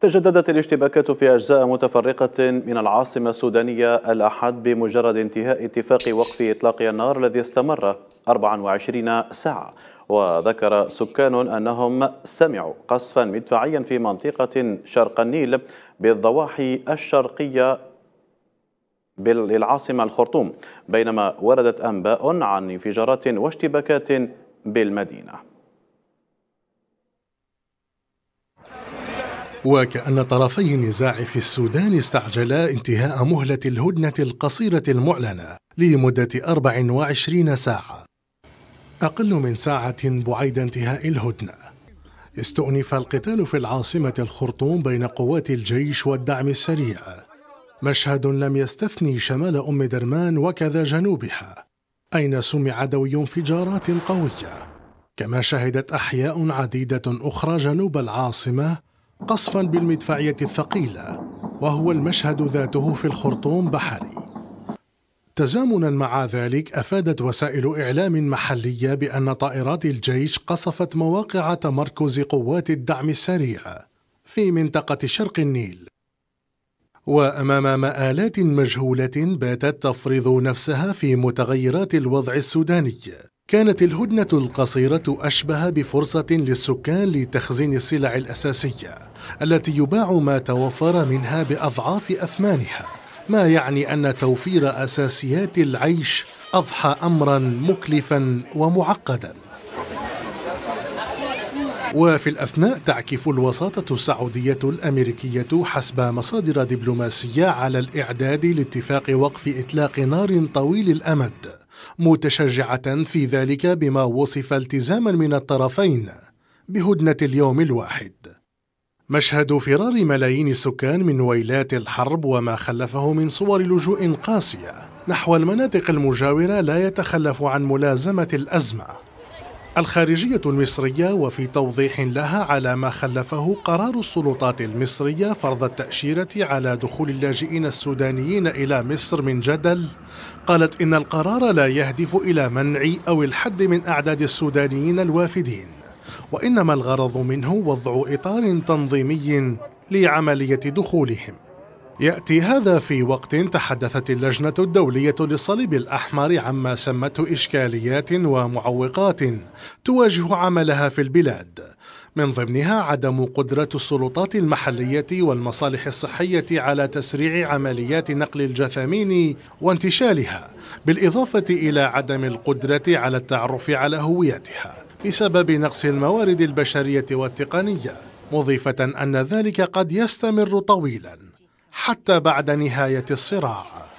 تجددت الاشتباكات في أجزاء متفرقة من العاصمة السودانية الأحد بمجرد انتهاء اتفاق وقف إطلاق النار الذي استمر 24 ساعة وذكر سكان أنهم سمعوا قصفا مدفعيا في منطقة شرق النيل بالضواحي الشرقية للعاصمة الخرطوم بينما وردت أنباء عن انفجارات واشتباكات بالمدينة وكأن طرفي النزاع في السودان استعجلا انتهاء مهلة الهدنة القصيرة المعلنة لمدة 24 ساعة أقل من ساعة بعيد انتهاء الهدنة استؤنف القتال في العاصمة الخرطوم بين قوات الجيش والدعم السريع مشهد لم يستثني شمال أم درمان وكذا جنوبها أين سمع دوي انفجارات قوية كما شهدت أحياء عديدة أخرى جنوب العاصمة قصفا بالمدفعية الثقيلة وهو المشهد ذاته في الخرطوم بحري تزامنا مع ذلك افادت وسائل اعلام محليه بان طائرات الجيش قصفت مواقع تمركز قوات الدعم السريع في منطقه شرق النيل وامام مآلات مجهوله باتت تفرض نفسها في متغيرات الوضع السوداني كانت الهدنة القصيرة أشبه بفرصة للسكان لتخزين السلع الأساسية التي يباع ما توفر منها بأضعاف أثمانها ما يعني أن توفير أساسيات العيش أضحى أمرا مكلفا ومعقدا وفي الأثناء تعكف الوساطة السعودية الأمريكية حسب مصادر دبلوماسية على الإعداد لاتفاق وقف إطلاق نار طويل الأمد متشجعة في ذلك بما وصف التزاما من الطرفين بهدنة اليوم الواحد مشهد فرار ملايين السكان من ويلات الحرب وما خلفه من صور لجوء قاسية نحو المناطق المجاورة لا يتخلف عن ملازمة الأزمة الخارجية المصرية وفي توضيح لها على ما خلفه قرار السلطات المصرية فرض التأشيرة على دخول اللاجئين السودانيين إلى مصر من جدل قالت إن القرار لا يهدف إلى منع أو الحد من أعداد السودانيين الوافدين وإنما الغرض منه وضع إطار تنظيمي لعملية دخولهم يأتي هذا في وقت تحدثت اللجنة الدولية للصليب الأحمر عما سمته إشكاليات ومعوقات تواجه عملها في البلاد من ضمنها عدم قدرة السلطات المحلية والمصالح الصحية على تسريع عمليات نقل الجثامين وانتشالها بالإضافة إلى عدم القدرة على التعرف على هويتها بسبب نقص الموارد البشرية والتقنية مضيفة أن ذلك قد يستمر طويلاً حتى بعد نهايه الصراع